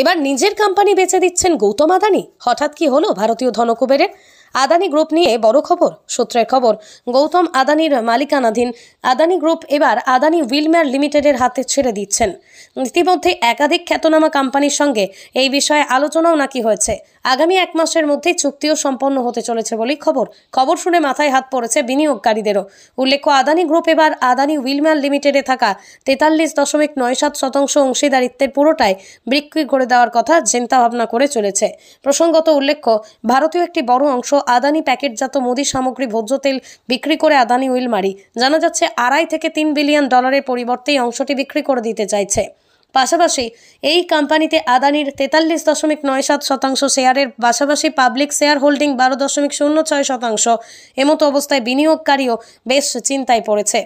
এবার নিজের কোম্পানি বেচে দিচ্ছেন গৌতম আদানি হঠাৎ কি হলো ভারতীয় ধনকুবেরের আদানি গ্রুপ নিয়ে বড় খবর সূত্রের খবর গৌতম আদানির মালিকানাধীন আদানি গ্রুপ এবার আদানি উইলমেয়ার লিমিটেডের হাতে ছেড়ে দিচ্ছেন ইতিমধ্যে একাধিক খ্যাতনামা কোম্পানির সঙ্গে এই বিষয়ে আলোচনাও নাকি হয়েছে আগামী এক মাসের মধ্যেই চুক্তিও সম্পন্ন হতে চলেছে বলেই খবর খবর শুনে মাথায় হাত পড়েছে বিনিয়োগকারীদেরও উল্লেখ্য আদানি গ্রুপ এবার আদানি উইলম্যান লিমিটেডে থাকা তেতাল্লিশ দশমিক নয় সাত শতাংশ অংশীদারিত্বের পুরোটাই বিক্রি করে দেওয়ার কথা চিন্তাভাবনা করে চলেছে প্রসঙ্গত উল্লেখ্য ভারতীয় একটি বড় অংশ আদানি প্যাকেটজাত মুদি সামগ্রী ভোজ্য তেল বিক্রি করে আদানি উইলমারি জানা যাচ্ছে আড়াই থেকে তিন বিলিয়ন ডলারের পরিবর্তে অংশটি বিক্রি করে দিতে চাইছে পাশাপাশি এই কোম্পানিতে আদানির তেতাল্লিশ দশমিক নয় সাত শতাংশ শেয়ারের পাশাপাশি পাবলিক শেয়ার হোল্ডিং বারো দশমিক শূন্য ছয় শতাংশ এমতো অবস্থায় বিনিয়োগকারীও বেশ চিন্তায় পড়েছে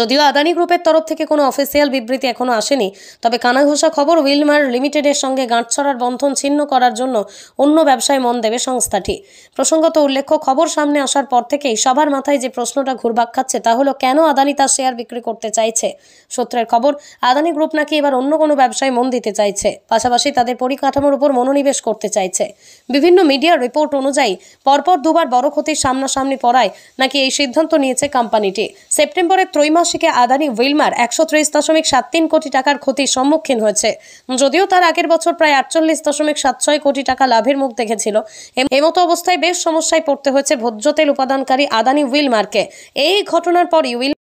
যদিও আদানি গ্রুপের তরফ থেকে কোনো অফিসিয়াল বিবৃতি এখনও আসেনি তবে কানাঘোষা খবর উইলমার লিমিটেডের সঙ্গে গাঁটছড়ার বন্ধন ছিন্ন করার জন্য অন্য ব্যবসায় মন দেবে সংস্থাটি প্রসঙ্গত উল্লেখ্য খবর সামনে আসার পর থেকেই সবার মাথায় যে প্রশ্নটা ঘুরবাক খাচ্ছে তা হলো কেন আদানি তার শেয়ার বিক্রি করতে চাইছে সূত্রের খবর আদানি গ্রুপ নাকি এবার অন্য কোনো ব্যবসায় মন দিতে চাইছে পাশাপাশি তাদের পরিকাঠামোর উপর মনোনিবেশ করতে চাইছে বিভিন্ন মিডিয়ার রিপোর্ট অনুযায়ী পরপর দুবার বড় ক্ষতির সামনাসামনি পড়ায় নাকি এই সিদ্ধান্ত নিয়েছে কোম্পানিটি সেপ্টেম্বরের ত্রয়ী ত্রৈমাসিকে আদানি উইলমার একশো ত্রিশ দশমিক সাত তিন কোটি টাকার ক্ষতির সম্মুখীন হয়েছে যদিও তার আগের বছর প্রায় আটচল্লিশ দশমিক সাত ছয় কোটি টাকা লাভের মুখ দেখেছিল এমতো অবস্থায় বেশ সমস্যায় পড়তে হয়েছে ভোজ্য তেল উপাদানকারী আদানি উইলমারকে এই ঘটনার পরই উইল